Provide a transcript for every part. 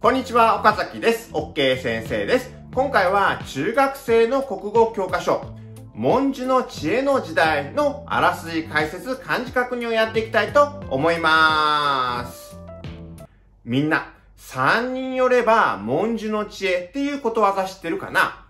こんにちは、岡崎です。OK 先生です。今回は中学生の国語教科書、文字の知恵の時代のあらすじ解説漢字確認をやっていきたいと思います。みんな、3人よれば文字の知恵っていうことわざ知ってるかな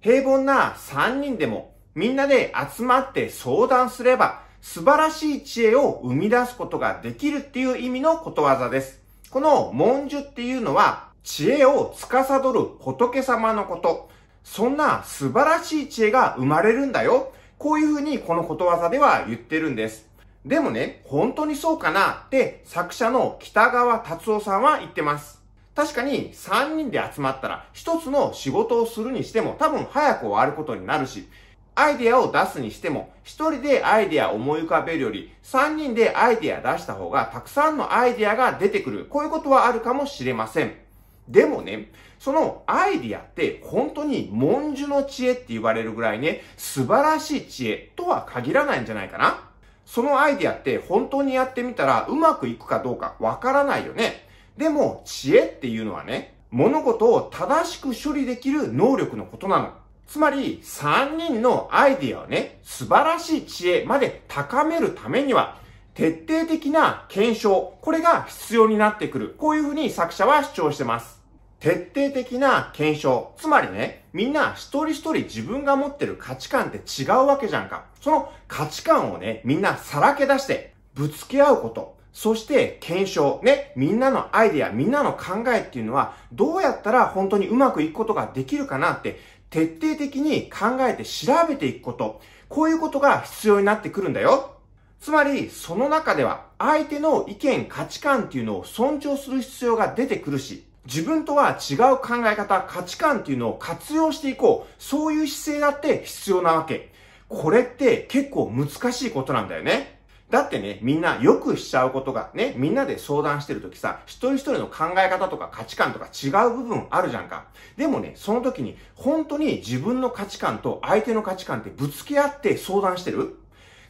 平凡な3人でもみんなで集まって相談すれば素晴らしい知恵を生み出すことができるっていう意味のことわざです。この文殊っていうのは、知恵を司る仏様のこと。そんな素晴らしい知恵が生まれるんだよ。こういうふうにこのことわざでは言ってるんです。でもね、本当にそうかなって作者の北川達夫さんは言ってます。確かに3人で集まったら1つの仕事をするにしても多分早く終わることになるし、アイデアを出すにしても、一人でアイデア思い浮かべるより、三人でアイデア出した方が、たくさんのアイデアが出てくる。こういうことはあるかもしれません。でもね、そのアイディアって本当に文殊の知恵って言われるぐらいね、素晴らしい知恵とは限らないんじゃないかな。そのアイディアって本当にやってみたらうまくいくかどうかわからないよね。でも知恵っていうのはね、物事を正しく処理できる能力のことなの。つまり、三人のアイディアをね、素晴らしい知恵まで高めるためには、徹底的な検証、これが必要になってくる。こういうふうに作者は主張してます。徹底的な検証。つまりね、みんな一人一人自分が持ってる価値観って違うわけじゃんか。その価値観をね、みんなさらけ出して、ぶつけ合うこと。そして検証。ね、みんなのアイディア、みんなの考えっていうのは、どうやったら本当にうまくいくことができるかなって、徹底的に考えて調べていくこと、こういうことが必要になってくるんだよ。つまり、その中では相手の意見、価値観っていうのを尊重する必要が出てくるし、自分とは違う考え方、価値観っていうのを活用していこう。そういう姿勢だって必要なわけ。これって結構難しいことなんだよね。だってね、みんなよくしちゃうことが、ね、みんなで相談してるときさ、一人一人の考え方とか価値観とか違う部分あるじゃんか。でもね、その時に、本当に自分の価値観と相手の価値観ってぶつけ合って相談してる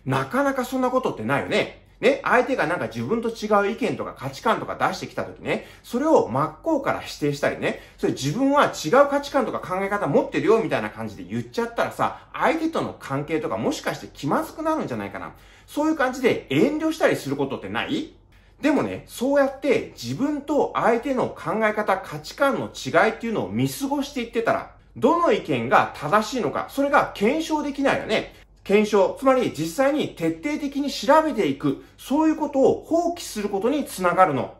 なかなかそんなことってないよね。ね、相手がなんか自分と違う意見とか価値観とか出してきた時ね、それを真っ向から否定したりね、それ自分は違う価値観とか考え方持ってるよみたいな感じで言っちゃったらさ、相手との関係とかもしかして気まずくなるんじゃないかな。そういう感じで遠慮したりすることってないでもね、そうやって自分と相手の考え方、価値観の違いっていうのを見過ごしていってたら、どの意見が正しいのか、それが検証できないよね。検証、つまり実際に徹底的に調べていく、そういうことを放棄することにつながるの。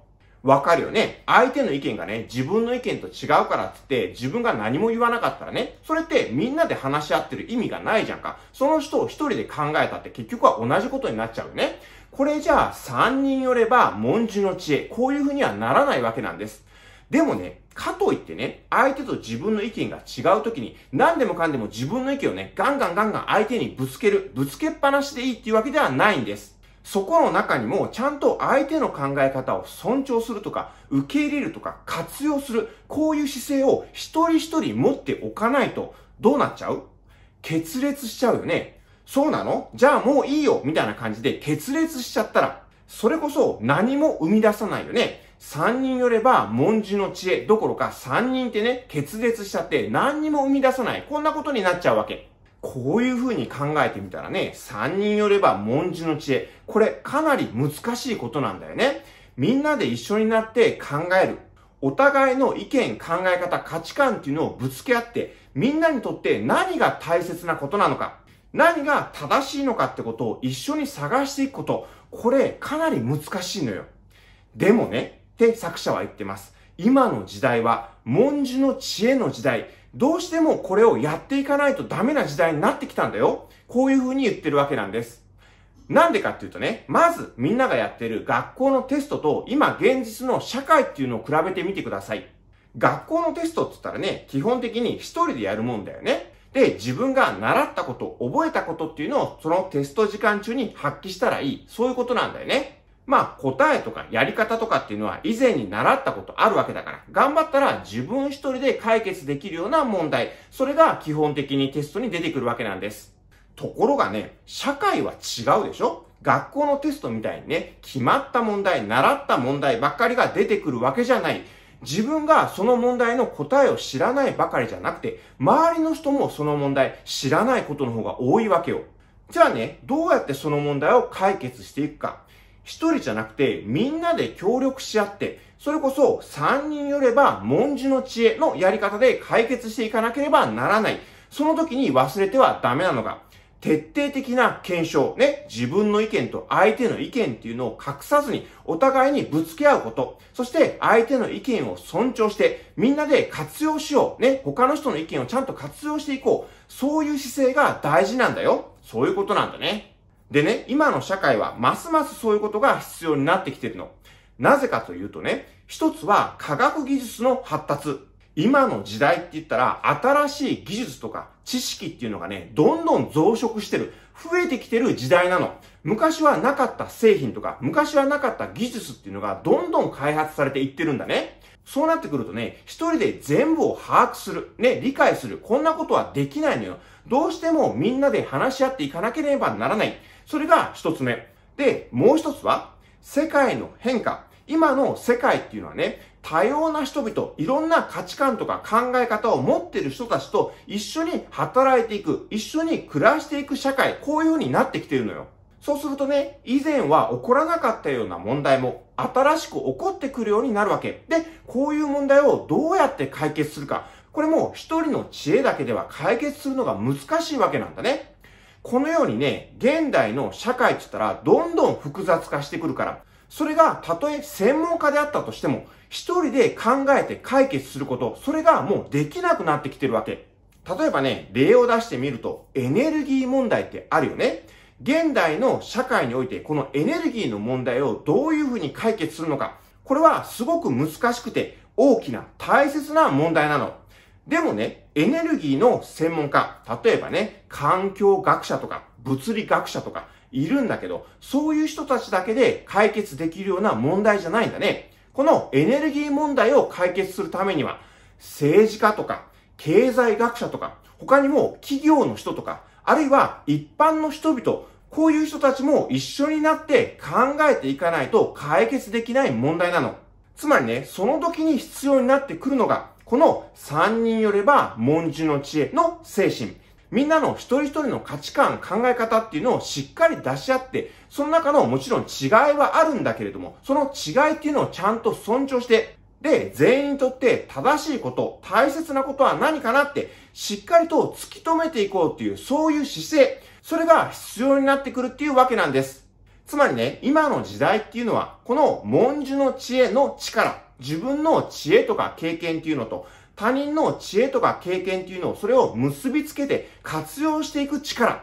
わかるよね。相手の意見がね、自分の意見と違うからっつって、自分が何も言わなかったらね、それってみんなで話し合ってる意味がないじゃんか。その人を一人で考えたって結局は同じことになっちゃうよね。これじゃあ、三人よれば、文字の知恵、こういう風にはならないわけなんです。でもね、かといってね、相手と自分の意見が違う時に、何でもかんでも自分の意見をね、ガンガンガンガン相手にぶつける、ぶつけっぱなしでいいっていうわけではないんです。そこの中にもちゃんと相手の考え方を尊重するとか、受け入れるとか、活用する、こういう姿勢を一人一人持っておかないと、どうなっちゃう決裂しちゃうよね。そうなのじゃあもういいよみたいな感じで決裂しちゃったら、それこそ何も生み出さないよね。三人よれば、文字の知恵どころか三人ってね、決裂しちゃって何にも生み出さない。こんなことになっちゃうわけ。こういう風に考えてみたらね、3人よれば文字の知恵。これかなり難しいことなんだよね。みんなで一緒になって考える。お互いの意見、考え方、価値観っていうのをぶつけ合って、みんなにとって何が大切なことなのか、何が正しいのかってことを一緒に探していくこと、これかなり難しいのよ。でもね、って作者は言ってます。今の時代は文字の知恵の時代、どうしてもこれをやっていかないとダメな時代になってきたんだよ。こういう風に言ってるわけなんです。なんでかっていうとね、まずみんながやってる学校のテストと今現実の社会っていうのを比べてみてください。学校のテストって言ったらね、基本的に一人でやるもんだよね。で、自分が習ったこと、覚えたことっていうのをそのテスト時間中に発揮したらいい。そういうことなんだよね。まあ答えとかやり方とかっていうのは以前に習ったことあるわけだから、頑張ったら自分一人で解決できるような問題、それが基本的にテストに出てくるわけなんです。ところがね、社会は違うでしょ学校のテストみたいにね、決まった問題、習った問題ばっかりが出てくるわけじゃない。自分がその問題の答えを知らないばかりじゃなくて、周りの人もその問題知らないことの方が多いわけよ。じゃあね、どうやってその問題を解決していくか。一人じゃなくて、みんなで協力し合って、それこそ三人よれば、文字の知恵のやり方で解決していかなければならない。その時に忘れてはダメなのが、徹底的な検証、ね、自分の意見と相手の意見っていうのを隠さずに、お互いにぶつけ合うこと、そして相手の意見を尊重して、みんなで活用しよう、ね、他の人の意見をちゃんと活用していこう、そういう姿勢が大事なんだよ。そういうことなんだね。でね、今の社会はますますそういうことが必要になってきてるの。なぜかというとね、一つは科学技術の発達。今の時代って言ったら、新しい技術とか知識っていうのがね、どんどん増殖してる。増えてきてる時代なの。昔はなかった製品とか、昔はなかった技術っていうのがどんどん開発されていってるんだね。そうなってくるとね、一人で全部を把握する、ね、理解する、こんなことはできないのよ。どうしてもみんなで話し合っていかなければならない。それが一つ目。で、もう一つは、世界の変化。今の世界っていうのはね、多様な人々、いろんな価値観とか考え方を持ってる人たちと一緒に働いていく、一緒に暮らしていく社会、こういう風になってきてるのよ。そうするとね、以前は起こらなかったような問題も新しく起こってくるようになるわけ。で、こういう問題をどうやって解決するか。これも一人の知恵だけでは解決するのが難しいわけなんだね。このようにね、現代の社会って言ったらどんどん複雑化してくるから、それがたとえ専門家であったとしても、一人で考えて解決すること、それがもうできなくなってきてるわけ。例えばね、例を出してみると、エネルギー問題ってあるよね。現代の社会においてこのエネルギーの問題をどういうふうに解決するのか。これはすごく難しくて大きな大切な問題なの。でもね、エネルギーの専門家、例えばね、環境学者とか物理学者とかいるんだけど、そういう人たちだけで解決できるような問題じゃないんだね。このエネルギー問題を解決するためには、政治家とか、経済学者とか、他にも企業の人とか、あるいは一般の人々、こういう人たちも一緒になって考えていかないと解決できない問題なの。つまりね、その時に必要になってくるのが、この3人よれば文殊の知恵の精神。みんなの一人一人の価値観、考え方っていうのをしっかり出し合って、その中のもちろん違いはあるんだけれども、その違いっていうのをちゃんと尊重して、で、全員にとって正しいこと、大切なことは何かなって、しっかりと突き止めていこうっていう、そういう姿勢、それが必要になってくるっていうわけなんです。つまりね、今の時代っていうのは、この文殊の知恵の力、自分の知恵とか経験っていうのと、他人の知恵とか経験っていうのを、それを結びつけて活用していく力、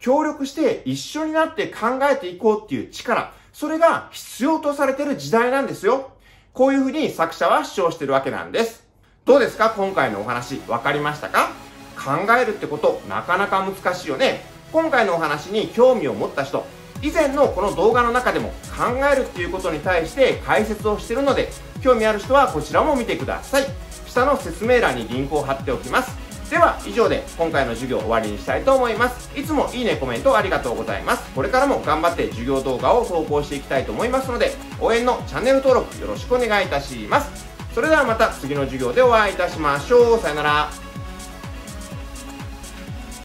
協力して一緒になって考えていこうっていう力、それが必要とされてる時代なんですよ。こういうふうに作者は主張してるわけなんです。どうですか今回のお話、わかりましたか考えるってこと、なかなか難しいよね。今回のお話に興味を持った人以前のこの動画の中でも考えるっていうことに対して解説をしてるので興味ある人はこちらも見てください下の説明欄にリンクを貼っておきますでは以上で今回の授業終わりにしたいと思いますいつもいいねコメントありがとうございますこれからも頑張って授業動画を投稿していきたいと思いますので応援のチャンネル登録よろしくお願いいたしますそれではまた次の授業でお会いいたしましょうさよなら